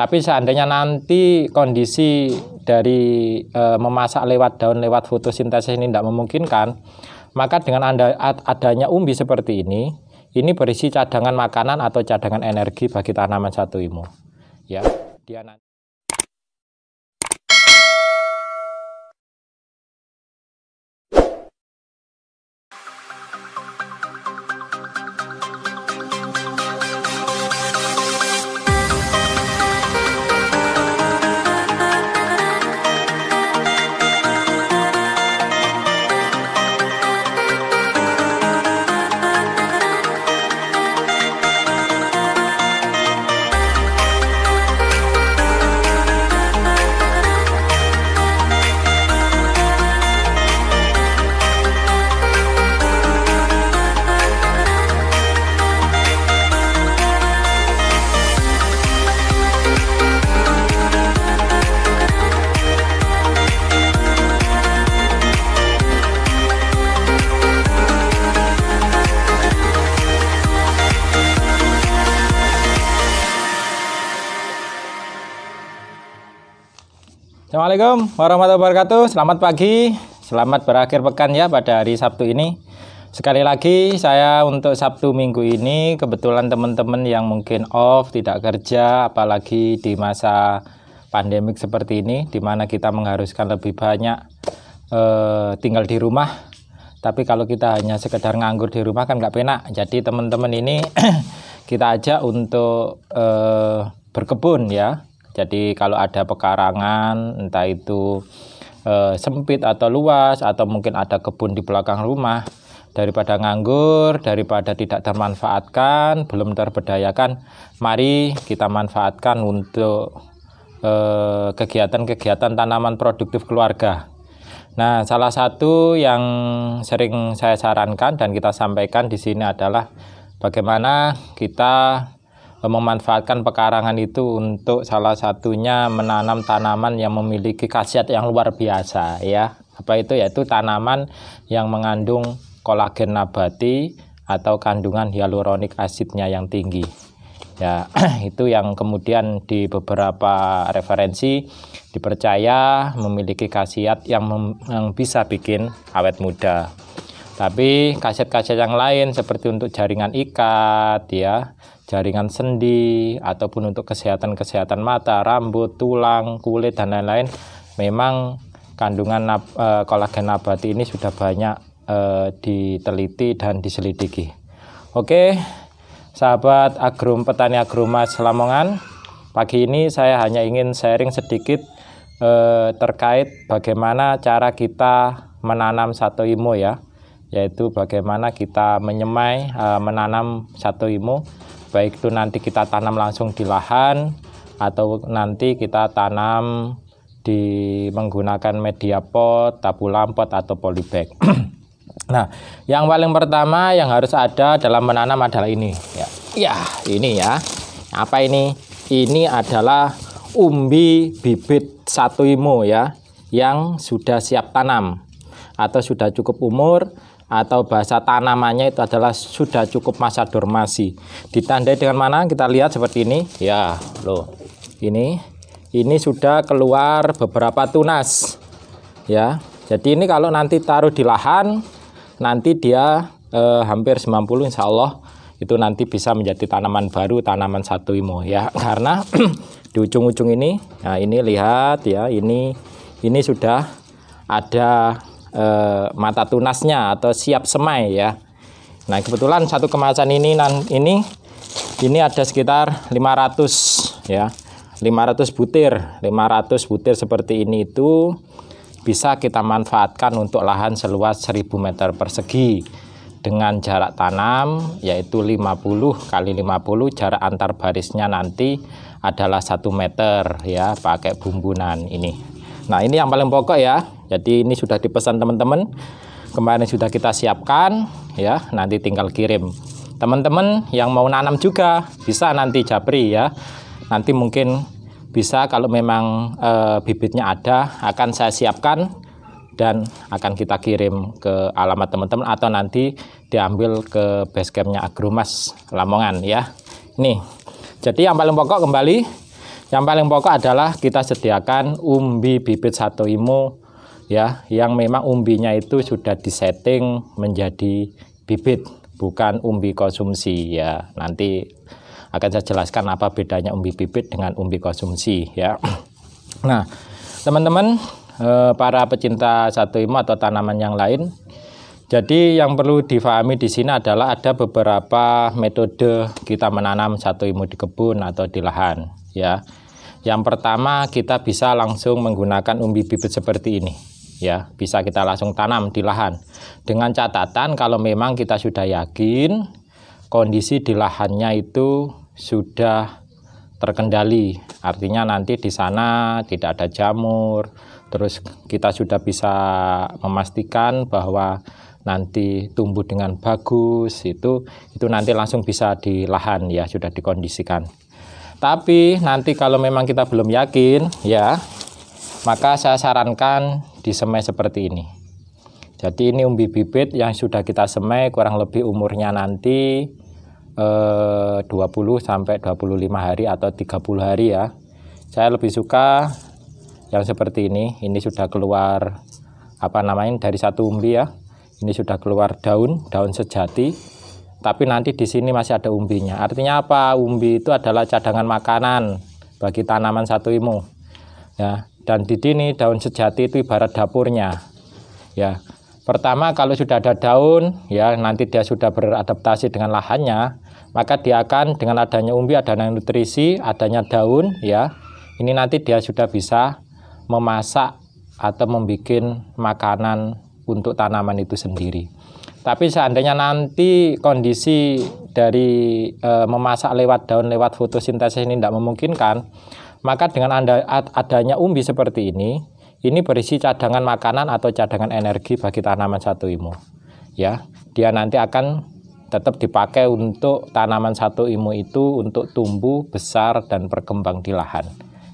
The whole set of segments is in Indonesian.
Tapi seandainya nanti kondisi dari e, memasak lewat daun lewat fotosintesis ini tidak memungkinkan, maka dengan anda, ad, adanya umbi seperti ini, ini berisi cadangan makanan atau cadangan energi bagi tanaman satu imu. Ya, dia nanti Assalamualaikum warahmatullahi wabarakatuh. Selamat pagi, selamat berakhir pekan ya pada hari Sabtu ini. Sekali lagi saya untuk Sabtu minggu ini kebetulan teman-teman yang mungkin off, tidak kerja apalagi di masa pandemik seperti ini di mana kita mengharuskan lebih banyak eh, tinggal di rumah. Tapi kalau kita hanya sekedar nganggur di rumah kan nggak enak. Jadi teman-teman ini kita ajak untuk eh, berkebun ya jadi kalau ada pekarangan, entah itu e, sempit atau luas, atau mungkin ada kebun di belakang rumah, daripada nganggur, daripada tidak termanfaatkan, belum terberdayakan, mari kita manfaatkan untuk eh, kegiatan-kegiatan tanaman produktif keluarga. Nah, salah satu yang sering saya sarankan dan kita sampaikan di sini adalah bagaimana kita memanfaatkan pekarangan itu untuk salah satunya menanam tanaman yang memiliki khasiat yang luar biasa ya. Apa itu yaitu tanaman yang mengandung kolagen nabati atau kandungan hyaluronic asidnya yang tinggi. Ya, itu yang kemudian di beberapa referensi dipercaya memiliki khasiat yang, mem yang bisa bikin awet muda. Tapi kaset-kaset yang lain seperti untuk jaringan ikat ya, jaringan sendi ataupun untuk kesehatan-kesehatan mata, rambut, tulang, kulit dan lain-lain memang kandungan e, kolagen nabati ini sudah banyak e, diteliti dan diselidiki. Oke, sahabat agrum petani agrumas Lamongan, pagi ini saya hanya ingin sharing sedikit e, terkait bagaimana cara kita menanam satu imo ya yaitu bagaimana kita menyemai e, menanam satu ilmu baik itu nanti kita tanam langsung di lahan atau nanti kita tanam di menggunakan media pot, tabu lampot atau polybag. nah, yang paling pertama yang harus ada dalam menanam adalah ini ya. Ya, ini ya. Apa ini? Ini adalah umbi bibit satu imu ya yang sudah siap tanam atau sudah cukup umur atau bahasa tanamannya itu adalah sudah cukup masa dormasi. Ditandai dengan mana? Kita lihat seperti ini. Ya, loh. Ini ini sudah keluar beberapa tunas. Ya. Jadi ini kalau nanti taruh di lahan nanti dia eh, hampir 90 insya Allah itu nanti bisa menjadi tanaman baru tanaman satu imo ya karena di ujung-ujung ini nah ini lihat ya ini ini sudah ada eh, mata tunasnya atau siap semai ya. Nah, kebetulan satu kemasan ini nan ini ini ada sekitar 500 ya. 500 butir. 500 butir seperti ini itu bisa kita manfaatkan untuk lahan seluas 1000 meter persegi dengan jarak tanam yaitu 50 kali 50 jarak antar barisnya nanti adalah 1 meter ya pakai bumbunan ini nah ini yang paling pokok ya jadi ini sudah dipesan teman-teman. Kemarin sudah kita siapkan ya, nanti tinggal kirim. Teman-teman yang mau nanam juga bisa nanti Japri ya. Nanti mungkin bisa kalau memang e, bibitnya ada akan saya siapkan dan akan kita kirim ke alamat teman-teman atau nanti diambil ke basecampnya Agrumas Lamongan ya. Nih. Jadi yang paling pokok kembali yang paling pokok adalah kita sediakan umbi bibit satu imu ya yang memang umbinya itu sudah disetting menjadi bibit bukan umbi konsumsi ya nanti akan saya jelaskan apa bedanya umbi bibit dengan umbi konsumsi ya nah teman-teman eh, para pecinta satu imu atau tanaman yang lain jadi yang perlu difahami di sini adalah ada beberapa metode kita menanam satu imu di kebun atau di lahan ya. Yang pertama kita bisa langsung menggunakan umbi bibit seperti ini ya bisa kita langsung tanam di lahan dengan catatan kalau memang kita sudah yakin kondisi di lahannya itu sudah terkendali artinya nanti di sana tidak ada jamur terus kita sudah bisa memastikan bahwa nanti tumbuh dengan bagus itu itu nanti langsung bisa di lahan ya sudah dikondisikan tapi nanti kalau memang kita belum yakin ya maka saya sarankan disemai seperti ini. Jadi ini umbi bibit yang sudah kita semai kurang lebih umurnya nanti eh, 20 sampai 25 hari atau 30 hari ya. Saya lebih suka yang seperti ini. Ini sudah keluar apa namanya dari satu umbi ya. Ini sudah keluar daun, daun sejati. Tapi nanti di sini masih ada umbinya. Artinya apa? Umbi itu adalah cadangan makanan bagi tanaman satu imu. Ya, dan di sini daun sejati itu ibarat dapurnya. Ya. Pertama kalau sudah ada daun, ya nanti dia sudah beradaptasi dengan lahannya, maka dia akan dengan adanya umbi, adanya nutrisi, adanya daun, ya. Ini nanti dia sudah bisa memasak atau membuat makanan untuk tanaman itu sendiri. Tapi seandainya nanti kondisi dari e, memasak lewat daun lewat fotosintesis ini tidak memungkinkan, maka dengan anda, adanya umbi seperti ini, ini berisi cadangan makanan atau cadangan energi bagi tanaman satu imu. Ya, dia nanti akan tetap dipakai untuk tanaman satu imu itu untuk tumbuh besar dan berkembang di lahan.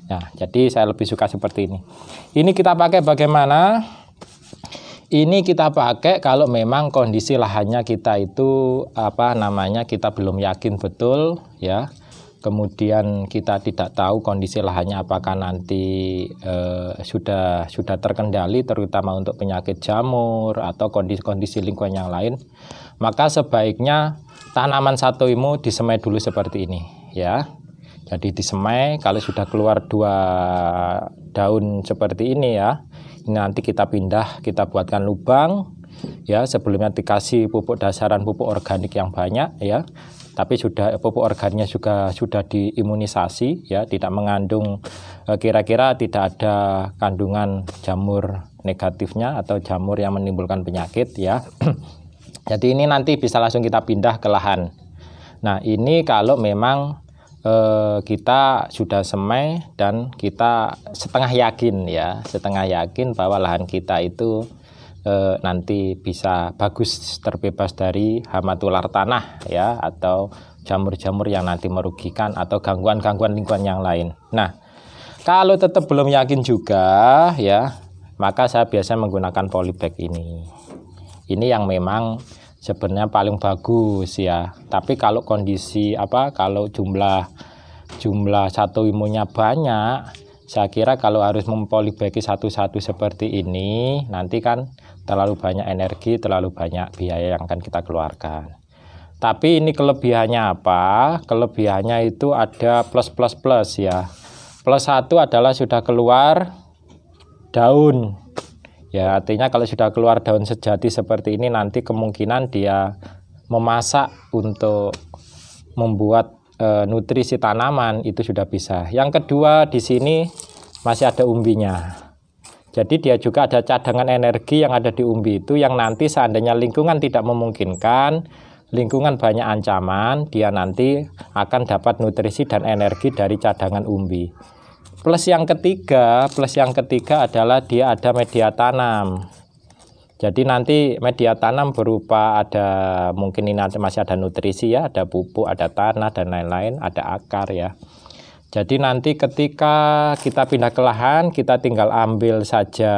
Nah, jadi saya lebih suka seperti ini. Ini kita pakai bagaimana? Ini kita pakai kalau memang kondisi lahannya kita itu apa namanya kita belum yakin betul ya kemudian kita tidak tahu kondisi lahannya apakah nanti eh, sudah sudah terkendali terutama untuk penyakit jamur atau kondisi-kondisi lingkungan yang lain maka sebaiknya tanaman satuimu disemai dulu seperti ini ya jadi disemai kalau sudah keluar dua daun seperti ini ya ini nanti kita pindah kita buatkan lubang ya sebelumnya dikasih pupuk dasaran pupuk organik yang banyak ya tapi sudah pupuk organnya juga sudah diimunisasi ya tidak mengandung e, kira-kira tidak ada kandungan jamur negatifnya atau jamur yang menimbulkan penyakit ya jadi ini nanti bisa langsung kita pindah ke lahan nah ini kalau memang e, kita sudah semai dan kita setengah yakin ya setengah yakin bahwa lahan kita itu eh, nanti bisa bagus terbebas dari hama tular tanah ya atau jamur-jamur yang nanti merugikan atau gangguan-gangguan lingkungan yang lain. Nah, kalau tetap belum yakin juga ya, maka saya biasa menggunakan polybag ini. Ini yang memang sebenarnya paling bagus ya. Tapi kalau kondisi apa kalau jumlah jumlah satu imunya banyak, saya kira kalau harus mempolibagi satu-satu seperti ini nanti kan terlalu banyak energi, terlalu banyak biaya yang akan kita keluarkan. Tapi ini kelebihannya apa? Kelebihannya itu ada plus plus plus ya. Plus satu adalah sudah keluar daun. Ya, artinya kalau sudah keluar daun sejati seperti ini nanti kemungkinan dia memasak untuk membuat e, nutrisi tanaman itu sudah bisa. Yang kedua di sini masih ada umbinya. Jadi dia juga ada cadangan energi yang ada di umbi itu yang nanti seandainya lingkungan tidak memungkinkan, lingkungan banyak ancaman, dia nanti akan dapat nutrisi dan energi dari cadangan umbi. Plus yang ketiga, plus yang ketiga adalah dia ada media tanam. Jadi nanti media tanam berupa ada mungkin ini masih ada nutrisi ya, ada pupuk, ada tanah dan lain-lain, ada akar ya. Jadi nanti ketika kita pindah ke lahan, kita tinggal ambil saja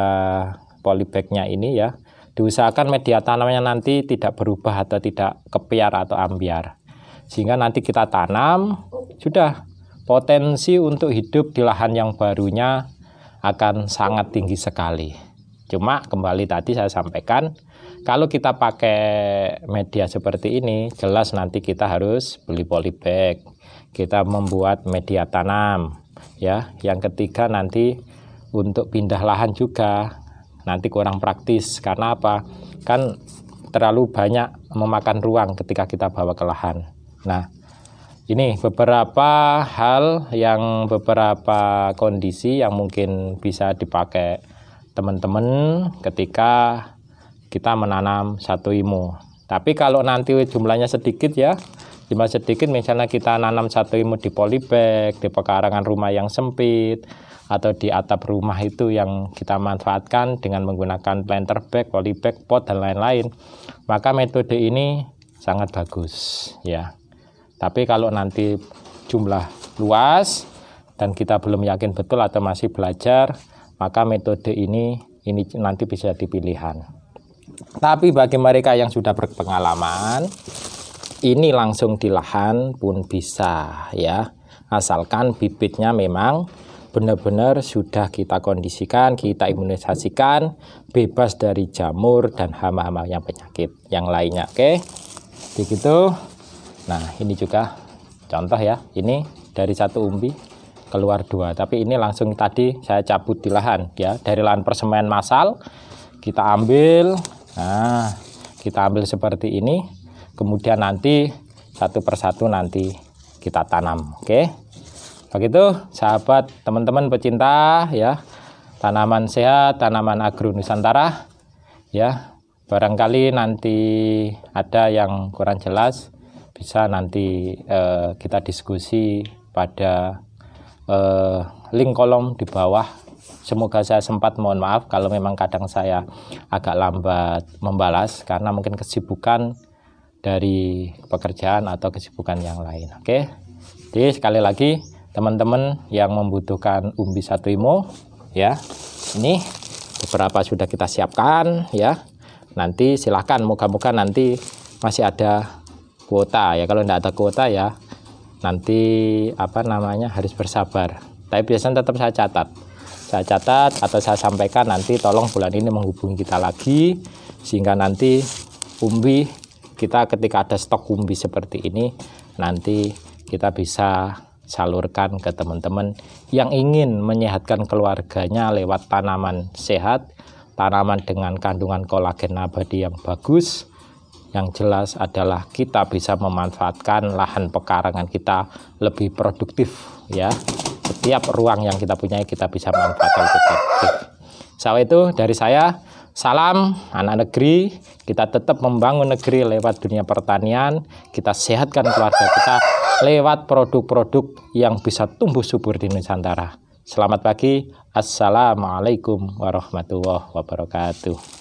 polybagnya ini ya. Diusahakan media tanamnya nanti tidak berubah atau tidak kepiar atau ambiar. Sehingga nanti kita tanam, sudah potensi untuk hidup di lahan yang barunya akan sangat tinggi sekali. Cuma kembali tadi saya sampaikan, kalau kita pakai media seperti ini, jelas nanti kita harus beli polybag kita membuat media tanam ya yang ketiga nanti untuk pindah lahan juga nanti kurang praktis karena apa kan terlalu banyak memakan ruang ketika kita bawa ke lahan nah ini beberapa hal yang beberapa kondisi yang mungkin bisa dipakai teman-teman ketika kita menanam satu imu tapi kalau nanti jumlahnya sedikit ya cuma sedikit misalnya kita nanam satu imut di polybag di pekarangan rumah yang sempit atau di atap rumah itu yang kita manfaatkan dengan menggunakan planter bag, polybag, pot dan lain-lain maka metode ini sangat bagus ya tapi kalau nanti jumlah luas dan kita belum yakin betul atau masih belajar maka metode ini ini nanti bisa dipilihan. Tapi bagi mereka yang sudah berpengalaman, ini langsung di lahan pun bisa ya asalkan bibitnya memang benar-benar sudah kita kondisikan, kita imunisasikan, bebas dari jamur dan hama-hama yang penyakit yang lainnya. Oke, begitu. Nah, ini juga contoh ya. Ini dari satu umbi keluar dua, tapi ini langsung tadi saya cabut di lahan ya dari lahan persemen masal kita ambil. Nah, kita ambil seperti ini kemudian nanti satu persatu nanti kita tanam. Oke. Begitu sahabat teman-teman pecinta ya tanaman sehat, tanaman agro Nusantara ya. Barangkali nanti ada yang kurang jelas bisa nanti eh, kita diskusi pada eh, link kolom di bawah. Semoga saya sempat mohon maaf kalau memang kadang saya agak lambat membalas karena mungkin kesibukan dari pekerjaan atau kesibukan yang lain. Oke. Jadi sekali lagi teman-teman yang membutuhkan umbi satu ya. Ini beberapa sudah kita siapkan ya. Nanti silahkan moga-moga nanti masih ada kuota ya. Kalau tidak ada kuota ya nanti apa namanya harus bersabar. Tapi biasanya tetap saya catat saya catat atau saya sampaikan nanti tolong bulan ini menghubungi kita lagi sehingga nanti umbi kita ketika ada stok kumbi seperti ini nanti kita bisa salurkan ke teman-teman yang ingin menyehatkan keluarganya lewat tanaman sehat, tanaman dengan kandungan kolagen nabati yang bagus. Yang jelas adalah kita bisa memanfaatkan lahan pekarangan kita lebih produktif ya. Setiap ruang yang kita punya kita bisa manfaatkan produktif. Sawah itu dari saya. Salam anak negeri, kita tetap membangun negeri lewat dunia pertanian, kita sehatkan keluarga kita lewat produk-produk yang bisa tumbuh subur di Nusantara. Selamat pagi, Assalamualaikum warahmatullahi wabarakatuh.